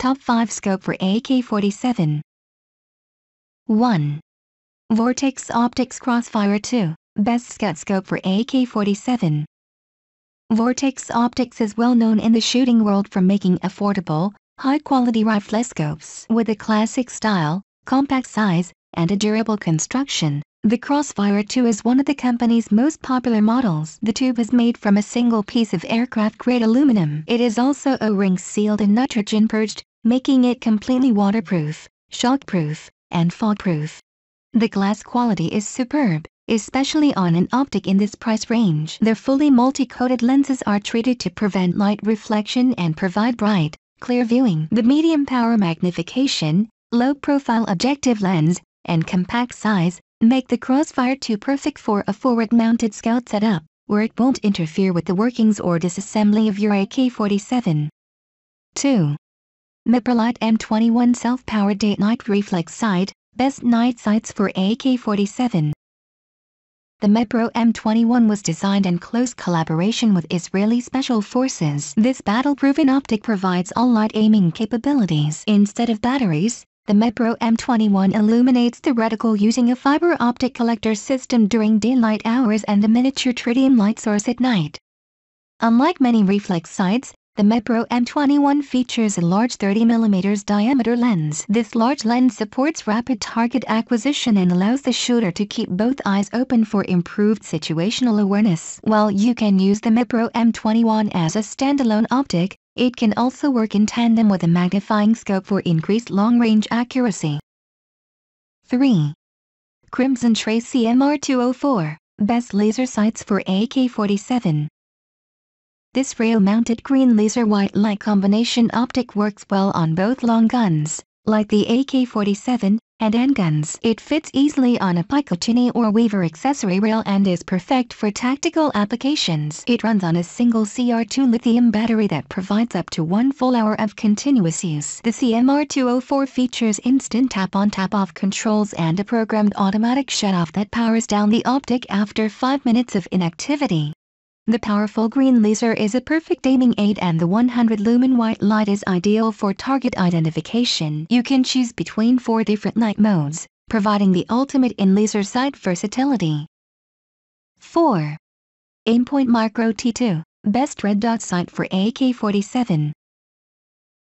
Top 5 Scope for AK-47 1. Vortex Optics Crossfire 2 Best Scout Scope for AK-47 Vortex Optics is well known in the shooting world for making affordable, high-quality rifle scopes with a classic style, compact size, and a durable construction. The Crossfire 2 is one of the company's most popular models. The tube is made from a single piece of aircraft-grade aluminum. It is also O-ring sealed and nitrogen-purged, making it completely waterproof, shockproof, and fogproof. The glass quality is superb, especially on an optic in this price range. Their fully multi-coated lenses are treated to prevent light reflection and provide bright, clear viewing. The medium power magnification, low profile objective lens, and compact size make the Crossfire 2 perfect for a forward-mounted scout setup, where it won't interfere with the workings or disassembly of your AK-47. 2. Miprilite M21 Self-Powered day Night Reflex Sight, Best Night Sights for AK-47 the Mepro M21 was designed in close collaboration with Israeli Special Forces. This battle-proven optic provides all-light aiming capabilities. Instead of batteries, the Mepro M21 illuminates the reticle using a fiber optic collector system during daylight hours and a miniature tritium light source at night. Unlike many reflex sights, the Mepro M21 features a large 30mm diameter lens. This large lens supports rapid target acquisition and allows the shooter to keep both eyes open for improved situational awareness. While you can use the Mepro M21 as a standalone optic, it can also work in tandem with a magnifying scope for increased long-range accuracy. 3. Crimson Trace CMR204 Best Laser Sights for AK-47 this rail-mounted green laser white light combination optic works well on both long guns, like the AK-47, and handguns. It fits easily on a Picatinny or Weaver accessory rail and is perfect for tactical applications. It runs on a single CR2 lithium battery that provides up to one full hour of continuous use. The CMR204 features instant tap-on tap-off controls and a programmed automatic shut-off that powers down the optic after 5 minutes of inactivity. The powerful green laser is a perfect aiming aid and the 100 lumen white light is ideal for target identification. You can choose between four different light modes, providing the ultimate in laser sight versatility. 4. Aimpoint Micro T2, best red dot sight for AK-47.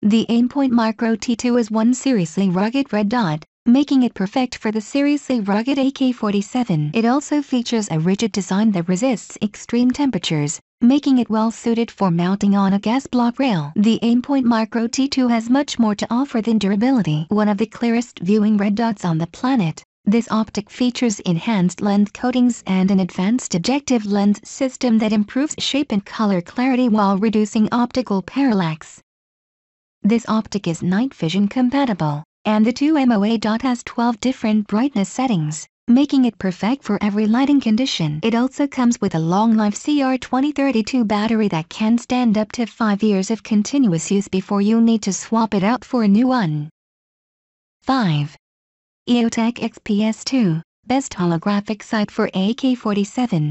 The Aimpoint Micro T2 is one seriously rugged red dot, making it perfect for the seriously rugged AK-47. It also features a rigid design that resists extreme temperatures, making it well suited for mounting on a gas block rail. The Aimpoint Micro T2 has much more to offer than durability. One of the clearest viewing red dots on the planet, this optic features enhanced lens coatings and an advanced objective lens system that improves shape and color clarity while reducing optical parallax. This optic is night vision compatible and the 2MOA dot has 12 different brightness settings, making it perfect for every lighting condition. It also comes with a long-life CR2032 battery that can stand up to 5 years of continuous use before you need to swap it out for a new one. 5. EOTech XPS2 Best Holographic Sight for AK-47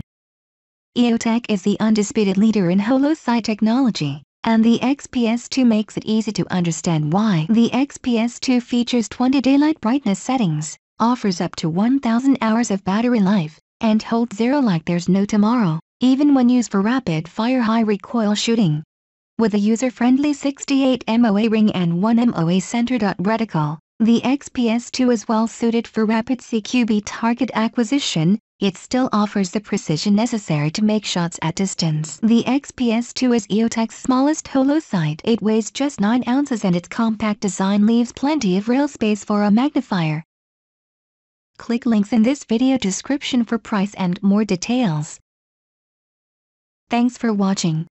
EOTech is the undisputed leader in holosight technology, and the XPS2 makes it easy to understand why. The XPS2 features 20 daylight brightness settings, offers up to 1000 hours of battery life, and holds zero like there's no tomorrow, even when used for rapid-fire high recoil shooting. With a user-friendly 68 MOA ring and 1 MOA center dot reticle, the XPS2 is well suited for rapid CQB target acquisition, it still offers the precision necessary to make shots at distance. The XPS2 is EOTech's smallest holo sight. It weighs just 9 ounces and its compact design leaves plenty of rail space for a magnifier. Click links in this video description for price and more details. Thanks for watching.